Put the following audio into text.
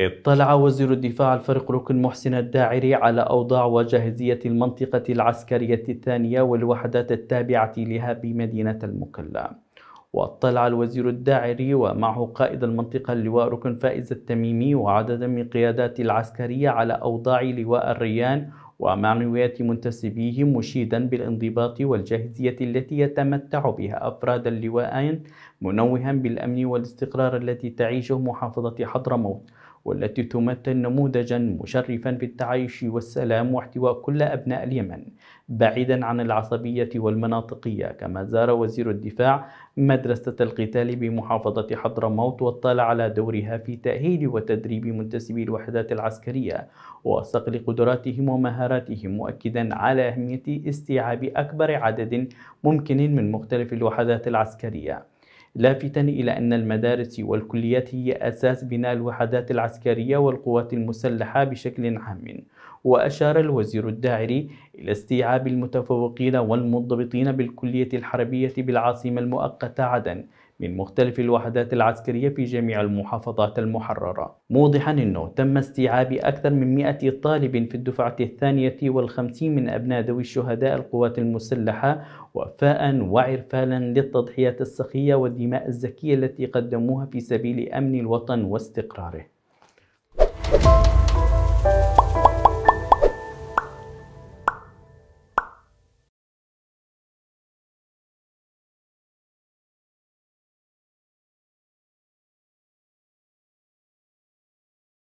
اطلع وزير الدفاع الفريق ركن محسن الداعري على أوضاع وجاهزية المنطقة العسكرية الثانية والوحدات التابعة لها بمدينة المكلا واطلع الوزير الداعري ومعه قائد المنطقة اللواء ركن فائز التميمي وعددا من قيادات العسكرية على أوضاع لواء الريان ومعنويات منتسبيهم مشيدا بالانضباط والجاهزية التي يتمتع بها أفراد اللواءين منوها بالأمن والاستقرار التي تعيشه محافظة حضرموت والتي تمثل نموذجا مشرفا بالتعايش والسلام واحتواء كل أبناء اليمن بعيدا عن العصبية والمناطقية كما زار وزير الدفاع مدرسة القتال بمحافظة حضرموت واطلع على دورها في تأهيل وتدريب منتسبي الوحدات العسكرية وصقل قدراتهم ومهاراتهم مؤكدا على أهمية استيعاب أكبر عدد ممكن من مختلف الوحدات العسكرية لافتا إلى أن المدارس والكليات هي أساس بناء الوحدات العسكرية والقوات المسلحة بشكل عام وأشار الوزير الداعري إلى استيعاب المتفوقين والمنضبطين بالكلية الحربية بالعاصمة المؤقتة عدن من مختلف الوحدات العسكرية في جميع المحافظات المحررة موضحا أنه تم استيعاب أكثر من 100 طالب في الدفعة الثانية والخمسين من أبناء ذوي الشهداء القوات المسلحة وفاء وعرفالا للتضحيات السخية والدماء الزكية التي قدموها في سبيل أمن الوطن واستقراره